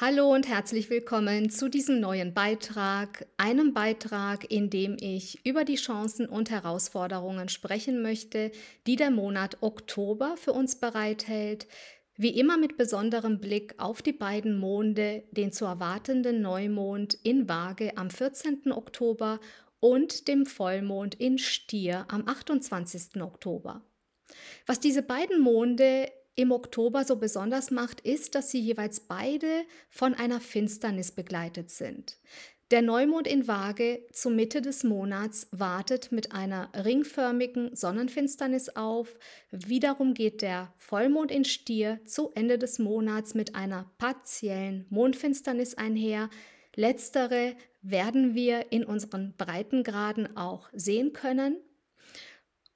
Hallo und herzlich willkommen zu diesem neuen Beitrag, einem Beitrag, in dem ich über die Chancen und Herausforderungen sprechen möchte, die der Monat Oktober für uns bereithält, wie immer mit besonderem Blick auf die beiden Monde, den zu erwartenden Neumond in Waage am 14. Oktober und dem Vollmond in Stier am 28. Oktober. Was diese beiden Monde im Oktober so besonders macht, ist, dass sie jeweils beide von einer Finsternis begleitet sind. Der Neumond in Waage zur Mitte des Monats wartet mit einer ringförmigen Sonnenfinsternis auf. Wiederum geht der Vollmond in Stier zu Ende des Monats mit einer partiellen Mondfinsternis einher. Letztere werden wir in unseren Breitengraden auch sehen können.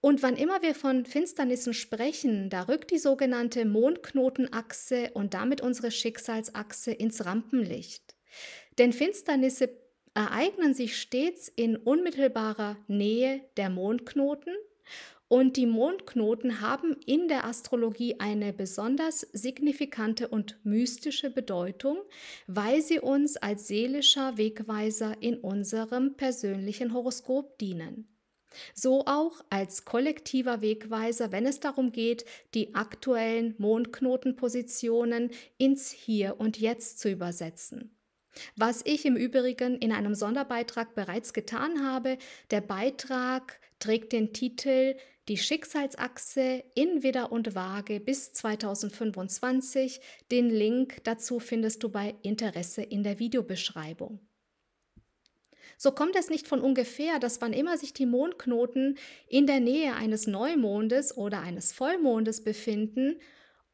Und wann immer wir von Finsternissen sprechen, da rückt die sogenannte Mondknotenachse und damit unsere Schicksalsachse ins Rampenlicht. Denn Finsternisse ereignen sich stets in unmittelbarer Nähe der Mondknoten und die Mondknoten haben in der Astrologie eine besonders signifikante und mystische Bedeutung, weil sie uns als seelischer Wegweiser in unserem persönlichen Horoskop dienen. So auch als kollektiver Wegweiser, wenn es darum geht, die aktuellen Mondknotenpositionen ins Hier und Jetzt zu übersetzen. Was ich im Übrigen in einem Sonderbeitrag bereits getan habe, der Beitrag trägt den Titel Die Schicksalsachse in Widder und Waage bis 2025. Den Link dazu findest du bei Interesse in der Videobeschreibung. So kommt es nicht von ungefähr, dass wann immer sich die Mondknoten in der Nähe eines Neumondes oder eines Vollmondes befinden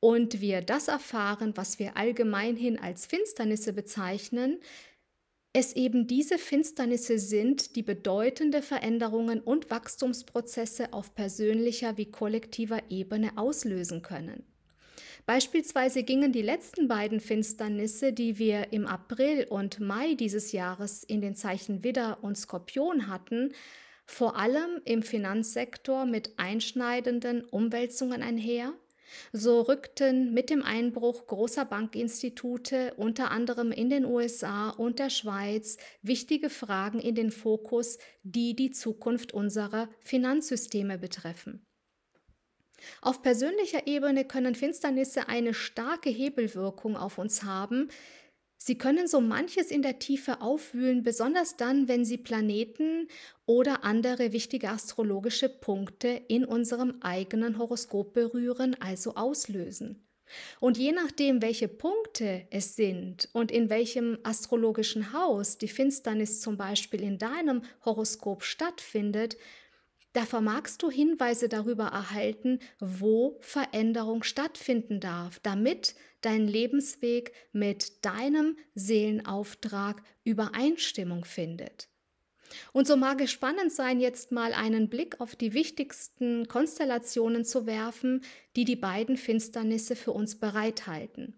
und wir das erfahren, was wir allgemeinhin als Finsternisse bezeichnen, es eben diese Finsternisse sind, die bedeutende Veränderungen und Wachstumsprozesse auf persönlicher wie kollektiver Ebene auslösen können. Beispielsweise gingen die letzten beiden Finsternisse, die wir im April und Mai dieses Jahres in den Zeichen Widder und Skorpion hatten, vor allem im Finanzsektor mit einschneidenden Umwälzungen einher, so rückten mit dem Einbruch großer Bankinstitute unter anderem in den USA und der Schweiz wichtige Fragen in den Fokus, die die Zukunft unserer Finanzsysteme betreffen. Auf persönlicher Ebene können Finsternisse eine starke Hebelwirkung auf uns haben. Sie können so manches in der Tiefe aufwühlen, besonders dann, wenn sie Planeten oder andere wichtige astrologische Punkte in unserem eigenen Horoskop berühren, also auslösen. Und je nachdem, welche Punkte es sind und in welchem astrologischen Haus die Finsternis zum Beispiel in deinem Horoskop stattfindet, da vermagst du Hinweise darüber erhalten, wo Veränderung stattfinden darf, damit dein Lebensweg mit deinem Seelenauftrag Übereinstimmung findet. Und so mag es spannend sein, jetzt mal einen Blick auf die wichtigsten Konstellationen zu werfen, die die beiden Finsternisse für uns bereithalten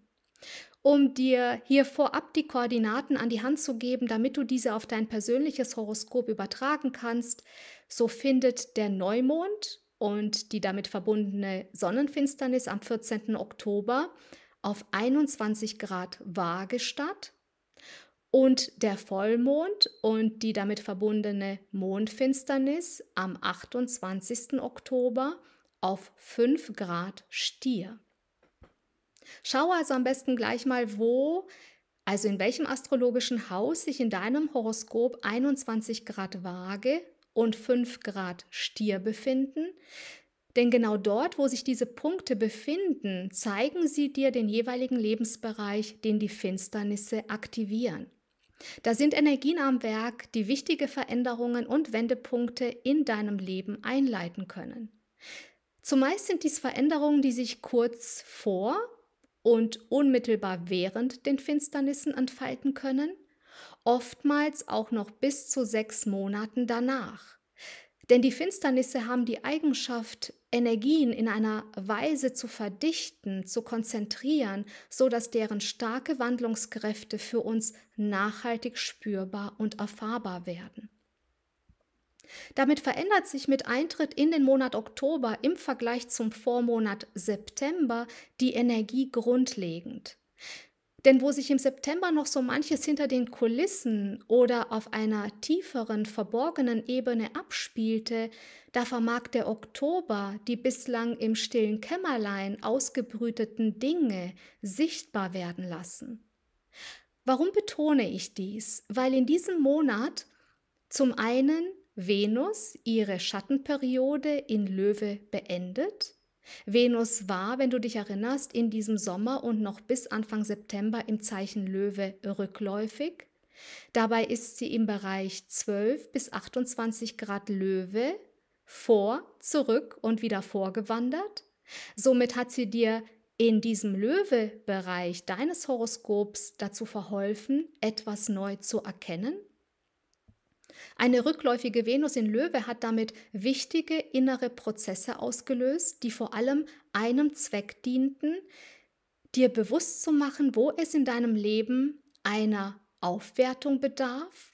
um dir hier vorab die Koordinaten an die Hand zu geben, damit du diese auf dein persönliches Horoskop übertragen kannst. So findet der Neumond und die damit verbundene Sonnenfinsternis am 14. Oktober auf 21 Grad Waage statt und der Vollmond und die damit verbundene Mondfinsternis am 28. Oktober auf 5 Grad Stier. Schau also am besten gleich mal, wo, also in welchem astrologischen Haus sich in deinem Horoskop 21 Grad Waage und 5 Grad Stier befinden. Denn genau dort, wo sich diese Punkte befinden, zeigen sie dir den jeweiligen Lebensbereich, den die Finsternisse aktivieren. Da sind Energien am Werk, die wichtige Veränderungen und Wendepunkte in deinem Leben einleiten können. Zumeist sind dies Veränderungen, die sich kurz vor und unmittelbar während den Finsternissen entfalten können, oftmals auch noch bis zu sechs Monaten danach. Denn die Finsternisse haben die Eigenschaft, Energien in einer Weise zu verdichten, zu konzentrieren, so dass deren starke Wandlungskräfte für uns nachhaltig spürbar und erfahrbar werden. Damit verändert sich mit Eintritt in den Monat Oktober im Vergleich zum Vormonat September die Energie grundlegend. Denn wo sich im September noch so manches hinter den Kulissen oder auf einer tieferen, verborgenen Ebene abspielte, da vermag der Oktober die bislang im stillen Kämmerlein ausgebrüteten Dinge sichtbar werden lassen. Warum betone ich dies? Weil in diesem Monat zum einen Venus ihre Schattenperiode in Löwe beendet. Venus war, wenn du dich erinnerst, in diesem Sommer und noch bis Anfang September im Zeichen Löwe rückläufig. Dabei ist sie im Bereich 12 bis 28 Grad Löwe vor, zurück und wieder vorgewandert. Somit hat sie dir in diesem Löwe-Bereich deines Horoskops dazu verholfen, etwas neu zu erkennen, eine rückläufige Venus in Löwe hat damit wichtige innere Prozesse ausgelöst, die vor allem einem Zweck dienten, dir bewusst zu machen, wo es in deinem Leben einer Aufwertung bedarf.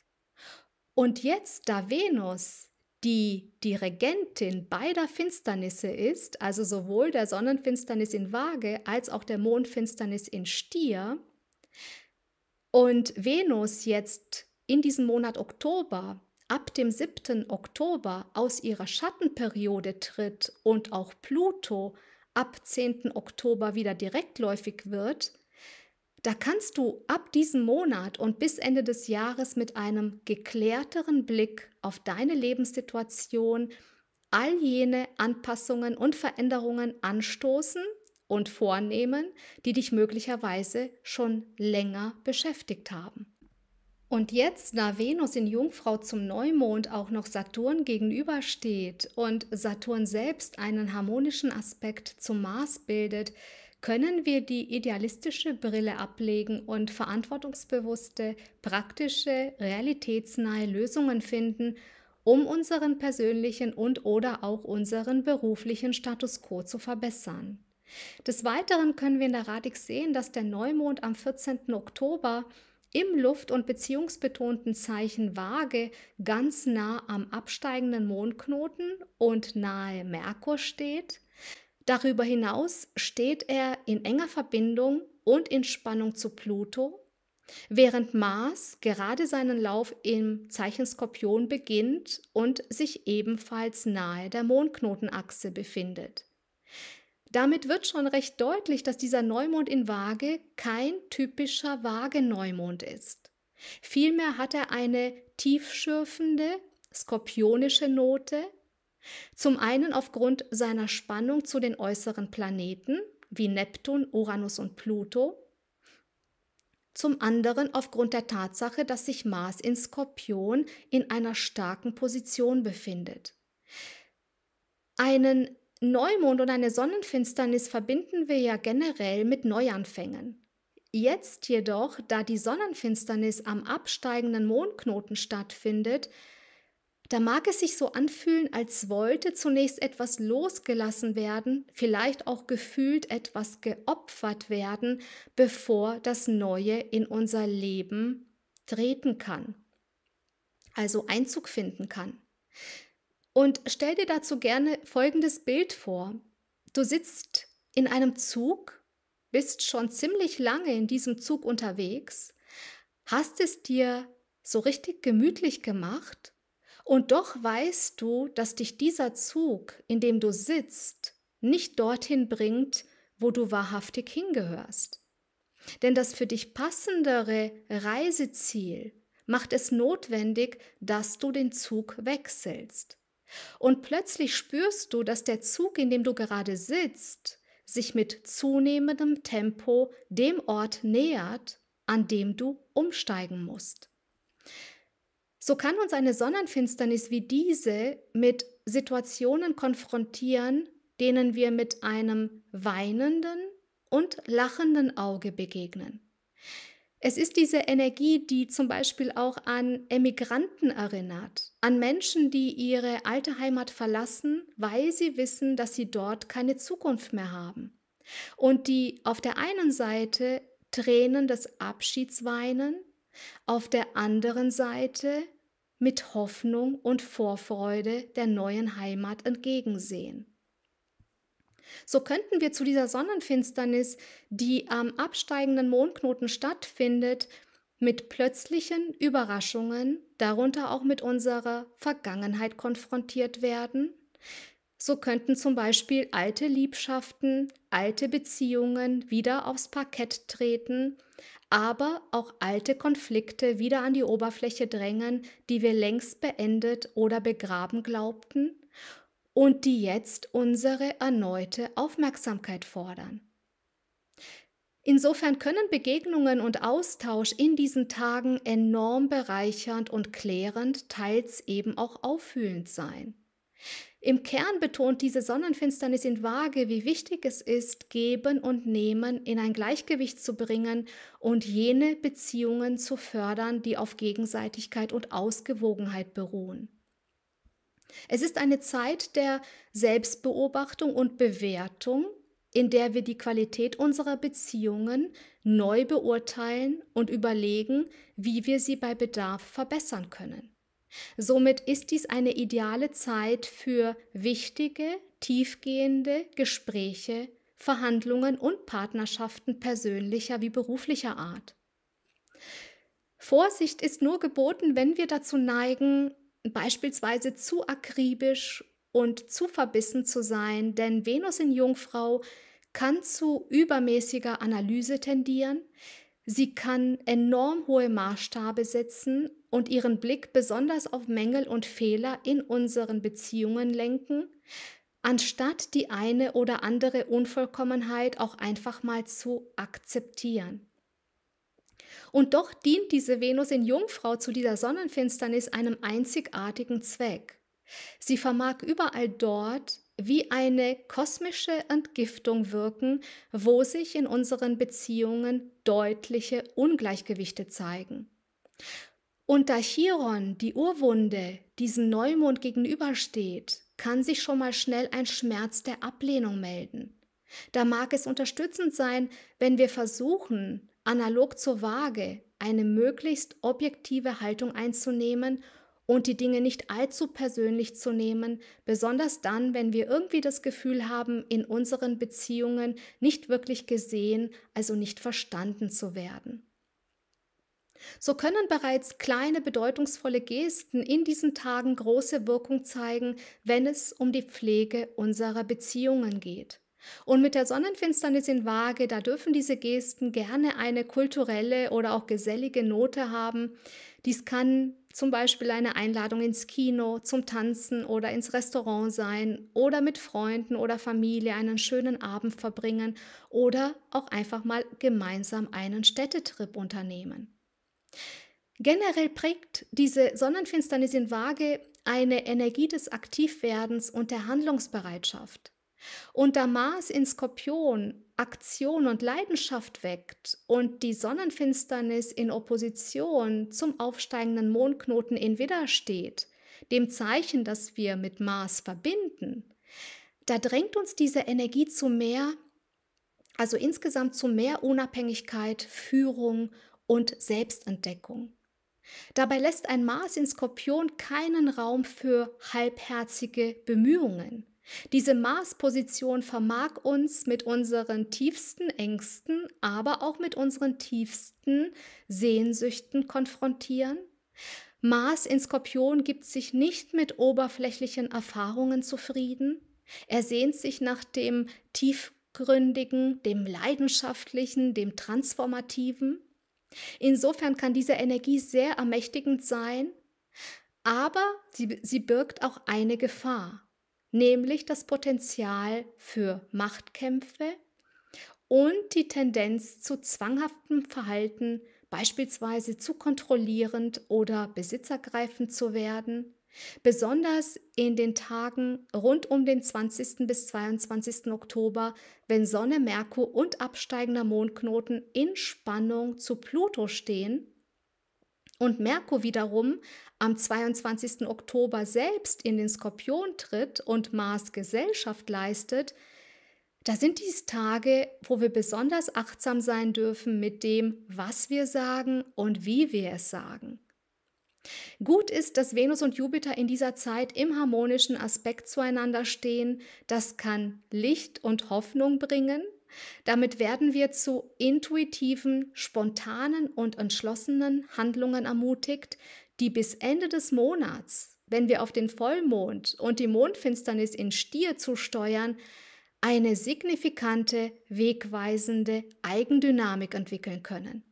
Und jetzt, da Venus die Dirigentin beider Finsternisse ist, also sowohl der Sonnenfinsternis in Waage als auch der Mondfinsternis in Stier, und Venus jetzt in diesem Monat Oktober ab dem 7. Oktober aus ihrer Schattenperiode tritt und auch Pluto ab 10. Oktober wieder direktläufig wird, da kannst du ab diesem Monat und bis Ende des Jahres mit einem geklärteren Blick auf deine Lebenssituation all jene Anpassungen und Veränderungen anstoßen und vornehmen, die dich möglicherweise schon länger beschäftigt haben. Und jetzt, da Venus in Jungfrau zum Neumond auch noch Saturn gegenübersteht und Saturn selbst einen harmonischen Aspekt zum Mars bildet, können wir die idealistische Brille ablegen und verantwortungsbewusste, praktische, realitätsnahe Lösungen finden, um unseren persönlichen und oder auch unseren beruflichen Status quo zu verbessern. Des Weiteren können wir in der Radik sehen, dass der Neumond am 14. Oktober im luft- und beziehungsbetonten Zeichen Waage ganz nah am absteigenden Mondknoten und nahe Merkur steht. Darüber hinaus steht er in enger Verbindung und in Spannung zu Pluto, während Mars gerade seinen Lauf im Zeichen Skorpion beginnt und sich ebenfalls nahe der Mondknotenachse befindet. Damit wird schon recht deutlich, dass dieser Neumond in Waage kein typischer Waage-Neumond ist. Vielmehr hat er eine tiefschürfende, skorpionische Note, zum einen aufgrund seiner Spannung zu den äußeren Planeten wie Neptun, Uranus und Pluto, zum anderen aufgrund der Tatsache, dass sich Mars in Skorpion in einer starken Position befindet. Einen Neumond und eine Sonnenfinsternis verbinden wir ja generell mit Neuanfängen. Jetzt jedoch, da die Sonnenfinsternis am absteigenden Mondknoten stattfindet, da mag es sich so anfühlen, als wollte zunächst etwas losgelassen werden, vielleicht auch gefühlt etwas geopfert werden, bevor das Neue in unser Leben treten kann, also Einzug finden kann. Und stell dir dazu gerne folgendes Bild vor. Du sitzt in einem Zug, bist schon ziemlich lange in diesem Zug unterwegs, hast es dir so richtig gemütlich gemacht und doch weißt du, dass dich dieser Zug, in dem du sitzt, nicht dorthin bringt, wo du wahrhaftig hingehörst. Denn das für dich passendere Reiseziel macht es notwendig, dass du den Zug wechselst. Und plötzlich spürst du, dass der Zug, in dem du gerade sitzt, sich mit zunehmendem Tempo dem Ort nähert, an dem du umsteigen musst. So kann uns eine Sonnenfinsternis wie diese mit Situationen konfrontieren, denen wir mit einem weinenden und lachenden Auge begegnen. Es ist diese Energie, die zum Beispiel auch an Emigranten erinnert, an Menschen, die ihre alte Heimat verlassen, weil sie wissen, dass sie dort keine Zukunft mehr haben. Und die auf der einen Seite Tränen des Abschieds weinen, auf der anderen Seite mit Hoffnung und Vorfreude der neuen Heimat entgegensehen. So könnten wir zu dieser Sonnenfinsternis, die am absteigenden Mondknoten stattfindet, mit plötzlichen Überraschungen, darunter auch mit unserer Vergangenheit konfrontiert werden. So könnten zum Beispiel alte Liebschaften, alte Beziehungen wieder aufs Parkett treten, aber auch alte Konflikte wieder an die Oberfläche drängen, die wir längst beendet oder begraben glaubten und die jetzt unsere erneute Aufmerksamkeit fordern. Insofern können Begegnungen und Austausch in diesen Tagen enorm bereichernd und klärend, teils eben auch auffühlend sein. Im Kern betont diese Sonnenfinsternis in Waage, wie wichtig es ist, Geben und Nehmen in ein Gleichgewicht zu bringen und jene Beziehungen zu fördern, die auf Gegenseitigkeit und Ausgewogenheit beruhen. Es ist eine Zeit der Selbstbeobachtung und Bewertung, in der wir die Qualität unserer Beziehungen neu beurteilen und überlegen, wie wir sie bei Bedarf verbessern können. Somit ist dies eine ideale Zeit für wichtige, tiefgehende Gespräche, Verhandlungen und Partnerschaften persönlicher wie beruflicher Art. Vorsicht ist nur geboten, wenn wir dazu neigen, beispielsweise zu akribisch und zu verbissen zu sein, denn Venus in Jungfrau kann zu übermäßiger Analyse tendieren, sie kann enorm hohe Maßstabe setzen und ihren Blick besonders auf Mängel und Fehler in unseren Beziehungen lenken, anstatt die eine oder andere Unvollkommenheit auch einfach mal zu akzeptieren. Und doch dient diese Venus in Jungfrau zu dieser Sonnenfinsternis einem einzigartigen Zweck. Sie vermag überall dort wie eine kosmische Entgiftung wirken, wo sich in unseren Beziehungen deutliche Ungleichgewichte zeigen. Und da Chiron, die Urwunde, diesem Neumond gegenübersteht, kann sich schon mal schnell ein Schmerz der Ablehnung melden. Da mag es unterstützend sein, wenn wir versuchen, analog zur Waage eine möglichst objektive Haltung einzunehmen und die Dinge nicht allzu persönlich zu nehmen, besonders dann, wenn wir irgendwie das Gefühl haben, in unseren Beziehungen nicht wirklich gesehen, also nicht verstanden zu werden. So können bereits kleine bedeutungsvolle Gesten in diesen Tagen große Wirkung zeigen, wenn es um die Pflege unserer Beziehungen geht. Und mit der Sonnenfinsternis in Waage, da dürfen diese Gesten gerne eine kulturelle oder auch gesellige Note haben. Dies kann zum Beispiel eine Einladung ins Kino, zum Tanzen oder ins Restaurant sein oder mit Freunden oder Familie einen schönen Abend verbringen oder auch einfach mal gemeinsam einen Städtetrip unternehmen. Generell prägt diese Sonnenfinsternis in Waage eine Energie des Aktivwerdens und der Handlungsbereitschaft. Und da Mars in Skorpion Aktion und Leidenschaft weckt und die Sonnenfinsternis in Opposition zum aufsteigenden Mondknoten in Widder steht, dem Zeichen, das wir mit Mars verbinden, da drängt uns diese Energie zu mehr, also insgesamt zu mehr Unabhängigkeit, Führung und Selbstentdeckung. Dabei lässt ein Mars in Skorpion keinen Raum für halbherzige Bemühungen. Diese Mars-Position vermag uns mit unseren tiefsten Ängsten, aber auch mit unseren tiefsten Sehnsüchten konfrontieren. Mars in Skorpion gibt sich nicht mit oberflächlichen Erfahrungen zufrieden. Er sehnt sich nach dem tiefgründigen, dem leidenschaftlichen, dem transformativen. Insofern kann diese Energie sehr ermächtigend sein, aber sie, sie birgt auch eine Gefahr nämlich das Potenzial für Machtkämpfe und die Tendenz zu zwanghaftem Verhalten, beispielsweise zu kontrollierend oder besitzergreifend zu werden, besonders in den Tagen rund um den 20. bis 22. Oktober, wenn Sonne, Merkur und absteigender Mondknoten in Spannung zu Pluto stehen und Merkur wiederum am 22. Oktober selbst in den Skorpion tritt und Mars Gesellschaft leistet, da sind dies Tage, wo wir besonders achtsam sein dürfen mit dem, was wir sagen und wie wir es sagen. Gut ist, dass Venus und Jupiter in dieser Zeit im harmonischen Aspekt zueinander stehen. Das kann Licht und Hoffnung bringen, damit werden wir zu intuitiven, spontanen und entschlossenen Handlungen ermutigt, die bis Ende des Monats, wenn wir auf den Vollmond und die Mondfinsternis in Stier zusteuern, eine signifikante, wegweisende Eigendynamik entwickeln können.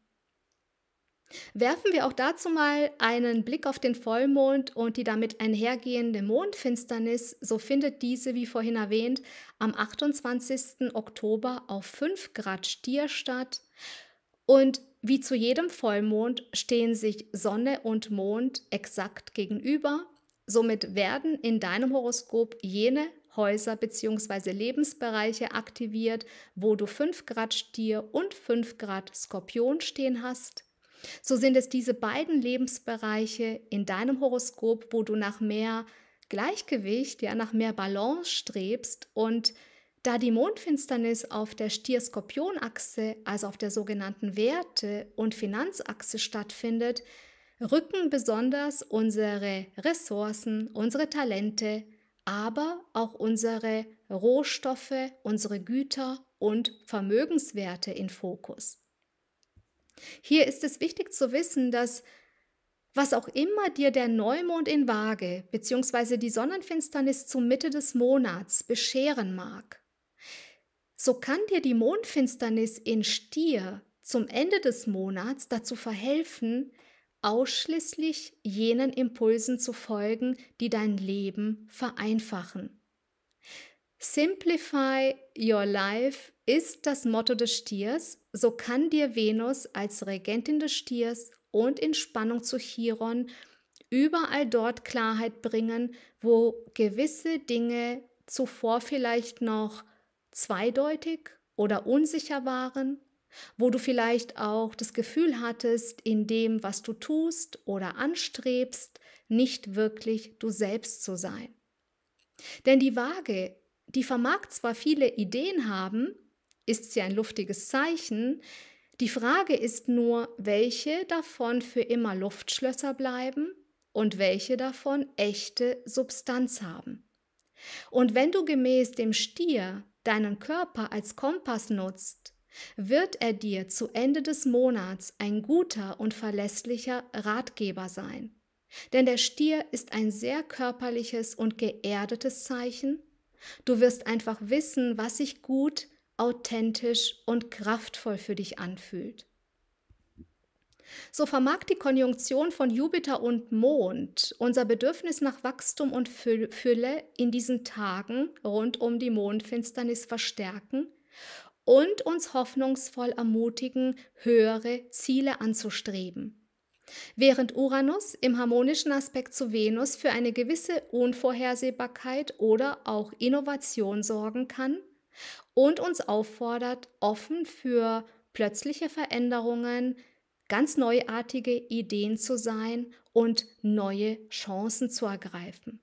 Werfen wir auch dazu mal einen Blick auf den Vollmond und die damit einhergehende Mondfinsternis, so findet diese, wie vorhin erwähnt, am 28. Oktober auf 5 Grad Stier statt. Und wie zu jedem Vollmond stehen sich Sonne und Mond exakt gegenüber. Somit werden in deinem Horoskop jene Häuser bzw. Lebensbereiche aktiviert, wo du 5 Grad Stier und 5 Grad Skorpion stehen hast. So sind es diese beiden Lebensbereiche in deinem Horoskop, wo du nach mehr Gleichgewicht, ja, nach mehr Balance strebst und da die Mondfinsternis auf der Stier-Skorpion-Achse, also auf der sogenannten Werte- und Finanzachse stattfindet, rücken besonders unsere Ressourcen, unsere Talente, aber auch unsere Rohstoffe, unsere Güter und Vermögenswerte in Fokus. Hier ist es wichtig zu wissen, dass was auch immer dir der Neumond in Waage bzw. die Sonnenfinsternis zur Mitte des Monats bescheren mag, so kann dir die Mondfinsternis in Stier zum Ende des Monats dazu verhelfen, ausschließlich jenen Impulsen zu folgen, die dein Leben vereinfachen. Simplify your life ist das Motto des Stiers, so kann dir Venus als Regentin des Stiers und in Spannung zu Chiron überall dort Klarheit bringen, wo gewisse Dinge zuvor vielleicht noch zweideutig oder unsicher waren, wo du vielleicht auch das Gefühl hattest, in dem, was du tust oder anstrebst, nicht wirklich du selbst zu sein. Denn die Waage, die vermag zwar viele Ideen haben, ist sie ein luftiges Zeichen. Die Frage ist nur, welche davon für immer Luftschlösser bleiben und welche davon echte Substanz haben. Und wenn du gemäß dem Stier deinen Körper als Kompass nutzt, wird er dir zu Ende des Monats ein guter und verlässlicher Ratgeber sein. Denn der Stier ist ein sehr körperliches und geerdetes Zeichen. Du wirst einfach wissen, was sich gut authentisch und kraftvoll für dich anfühlt. So vermag die Konjunktion von Jupiter und Mond unser Bedürfnis nach Wachstum und Fülle in diesen Tagen rund um die Mondfinsternis verstärken und uns hoffnungsvoll ermutigen, höhere Ziele anzustreben. Während Uranus im harmonischen Aspekt zu Venus für eine gewisse Unvorhersehbarkeit oder auch Innovation sorgen kann, und uns auffordert, offen für plötzliche Veränderungen, ganz neuartige Ideen zu sein und neue Chancen zu ergreifen.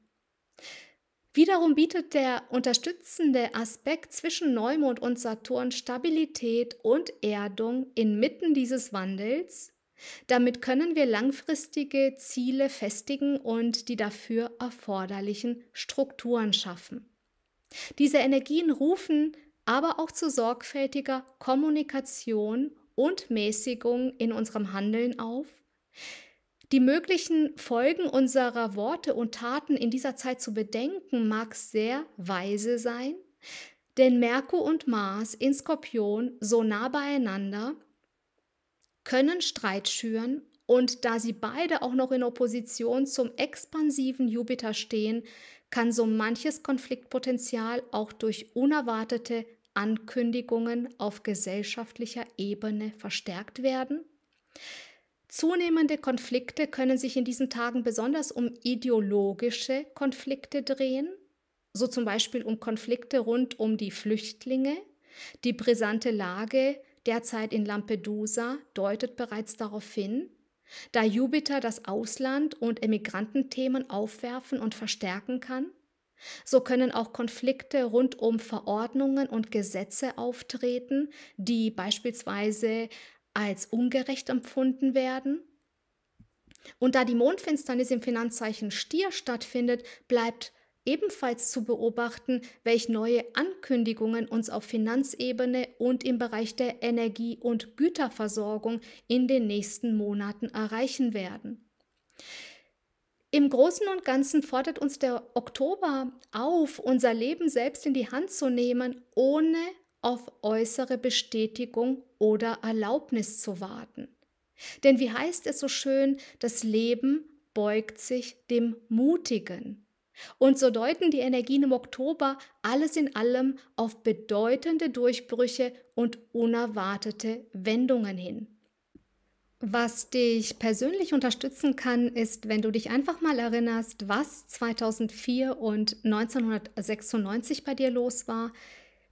Wiederum bietet der unterstützende Aspekt zwischen Neumond und Saturn Stabilität und Erdung inmitten dieses Wandels. Damit können wir langfristige Ziele festigen und die dafür erforderlichen Strukturen schaffen. Diese Energien rufen aber auch zu sorgfältiger Kommunikation und Mäßigung in unserem Handeln auf? Die möglichen Folgen unserer Worte und Taten in dieser Zeit zu bedenken, mag sehr weise sein, denn Merkur und Mars in Skorpion so nah beieinander können Streit schüren und da sie beide auch noch in Opposition zum expansiven Jupiter stehen, kann so manches Konfliktpotenzial auch durch unerwartete Ankündigungen auf gesellschaftlicher Ebene verstärkt werden? Zunehmende Konflikte können sich in diesen Tagen besonders um ideologische Konflikte drehen, so zum Beispiel um Konflikte rund um die Flüchtlinge. Die brisante Lage derzeit in Lampedusa deutet bereits darauf hin, da Jupiter das Ausland und Emigrantenthemen aufwerfen und verstärken kann, so können auch Konflikte rund um Verordnungen und Gesetze auftreten, die beispielsweise als ungerecht empfunden werden. Und da die Mondfinsternis im Finanzzeichen Stier stattfindet, bleibt ebenfalls zu beobachten, welche neue Ankündigungen uns auf Finanzebene und im Bereich der Energie- und Güterversorgung in den nächsten Monaten erreichen werden. Im Großen und Ganzen fordert uns der Oktober auf, unser Leben selbst in die Hand zu nehmen, ohne auf äußere Bestätigung oder Erlaubnis zu warten. Denn wie heißt es so schön, das Leben beugt sich dem Mutigen. Und so deuten die Energien im Oktober alles in allem auf bedeutende Durchbrüche und unerwartete Wendungen hin. Was dich persönlich unterstützen kann, ist, wenn du dich einfach mal erinnerst, was 2004 und 1996 bei dir los war.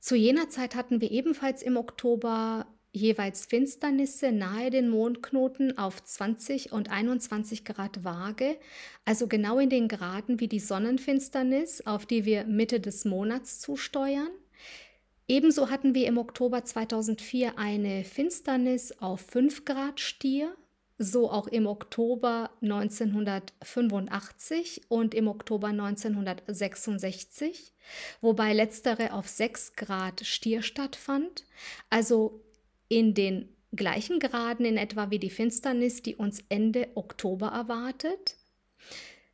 Zu jener Zeit hatten wir ebenfalls im Oktober jeweils Finsternisse nahe den Mondknoten auf 20 und 21 Grad Waage, also genau in den Graden wie die Sonnenfinsternis, auf die wir Mitte des Monats zusteuern. Ebenso hatten wir im Oktober 2004 eine Finsternis auf 5 Grad Stier, so auch im Oktober 1985 und im Oktober 1966, wobei letztere auf 6 Grad Stier stattfand. Also in den gleichen Graden in etwa wie die Finsternis, die uns Ende Oktober erwartet.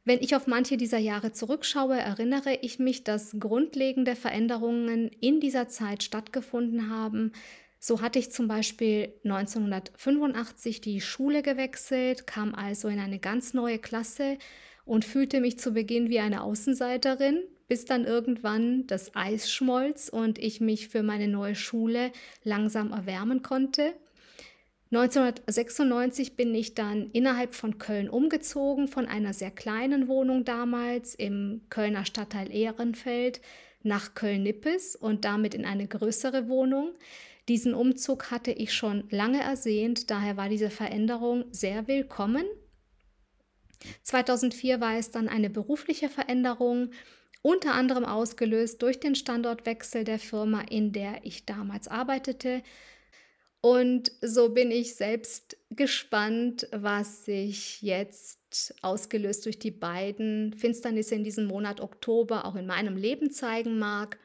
Wenn ich auf manche dieser Jahre zurückschaue, erinnere ich mich, dass grundlegende Veränderungen in dieser Zeit stattgefunden haben. So hatte ich zum Beispiel 1985 die Schule gewechselt, kam also in eine ganz neue Klasse und fühlte mich zu Beginn wie eine Außenseiterin, bis dann irgendwann das Eis schmolz und ich mich für meine neue Schule langsam erwärmen konnte. 1996 bin ich dann innerhalb von Köln umgezogen, von einer sehr kleinen Wohnung damals im Kölner Stadtteil Ehrenfeld nach Köln-Nippes und damit in eine größere Wohnung. Diesen Umzug hatte ich schon lange ersehnt, daher war diese Veränderung sehr willkommen. 2004 war es dann eine berufliche Veränderung unter anderem ausgelöst durch den Standortwechsel der Firma, in der ich damals arbeitete. Und so bin ich selbst gespannt, was sich jetzt ausgelöst durch die beiden Finsternisse in diesem Monat Oktober auch in meinem Leben zeigen mag.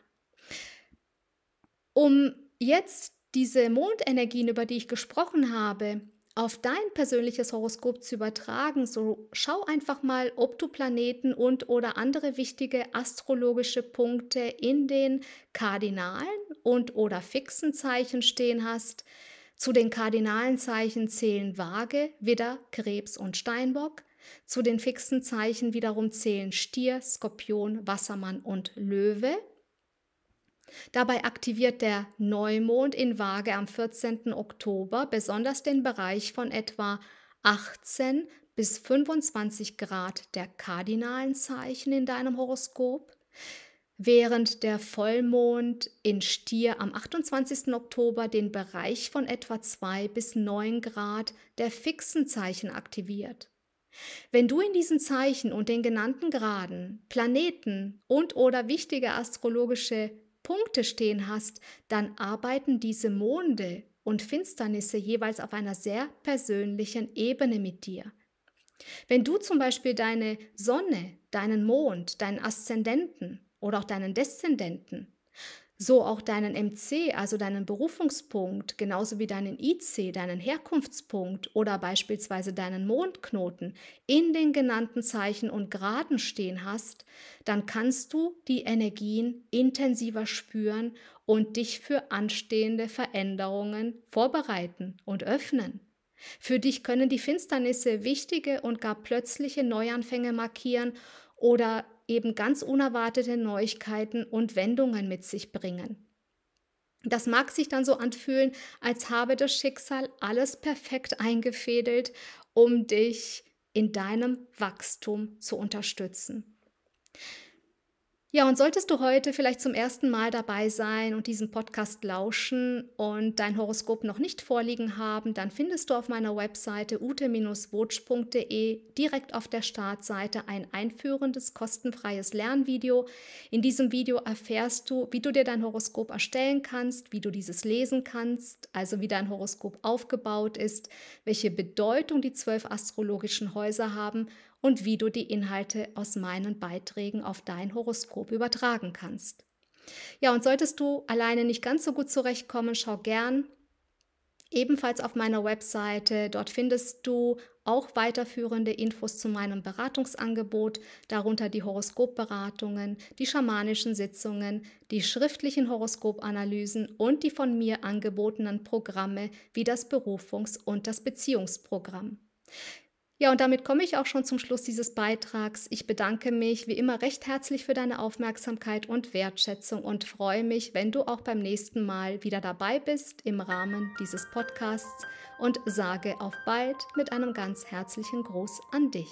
Um jetzt diese Mondenergien, über die ich gesprochen habe, auf dein persönliches Horoskop zu übertragen, so schau einfach mal, ob du Planeten und oder andere wichtige astrologische Punkte in den Kardinalen und oder fixen Zeichen stehen hast. Zu den Kardinalenzeichen zählen Waage, Widder, Krebs und Steinbock. Zu den fixen Zeichen wiederum zählen Stier, Skorpion, Wassermann und Löwe. Dabei aktiviert der Neumond in Waage am 14. Oktober besonders den Bereich von etwa 18 bis 25 Grad der kardinalen Zeichen in deinem Horoskop, während der Vollmond in Stier am 28. Oktober den Bereich von etwa 2 bis 9 Grad der fixen Zeichen aktiviert. Wenn du in diesen Zeichen und den genannten Graden Planeten und oder wichtige astrologische Punkte stehen hast, dann arbeiten diese Monde und Finsternisse jeweils auf einer sehr persönlichen Ebene mit dir. Wenn du zum Beispiel deine Sonne, deinen Mond, deinen Aszendenten oder auch deinen Deszendenten so auch deinen MC, also deinen Berufungspunkt, genauso wie deinen IC, deinen Herkunftspunkt oder beispielsweise deinen Mondknoten in den genannten Zeichen und Graden stehen hast, dann kannst du die Energien intensiver spüren und dich für anstehende Veränderungen vorbereiten und öffnen. Für dich können die Finsternisse wichtige und gar plötzliche Neuanfänge markieren oder eben ganz unerwartete Neuigkeiten und Wendungen mit sich bringen. Das mag sich dann so anfühlen, als habe das Schicksal alles perfekt eingefädelt, um dich in deinem Wachstum zu unterstützen. Ja, und solltest du heute vielleicht zum ersten Mal dabei sein und diesen Podcast lauschen und dein Horoskop noch nicht vorliegen haben, dann findest du auf meiner Webseite ute-wotsch.de direkt auf der Startseite ein einführendes, kostenfreies Lernvideo. In diesem Video erfährst du, wie du dir dein Horoskop erstellen kannst, wie du dieses lesen kannst, also wie dein Horoskop aufgebaut ist, welche Bedeutung die zwölf astrologischen Häuser haben und wie du die Inhalte aus meinen Beiträgen auf dein Horoskop übertragen kannst. Ja, und solltest du alleine nicht ganz so gut zurechtkommen, schau gern ebenfalls auf meiner Webseite. Dort findest du auch weiterführende Infos zu meinem Beratungsangebot, darunter die Horoskopberatungen, die schamanischen Sitzungen, die schriftlichen Horoskopanalysen und die von mir angebotenen Programme wie das Berufungs- und das Beziehungsprogramm. Ja, und damit komme ich auch schon zum Schluss dieses Beitrags. Ich bedanke mich wie immer recht herzlich für deine Aufmerksamkeit und Wertschätzung und freue mich, wenn du auch beim nächsten Mal wieder dabei bist im Rahmen dieses Podcasts und sage auf bald mit einem ganz herzlichen Gruß an dich.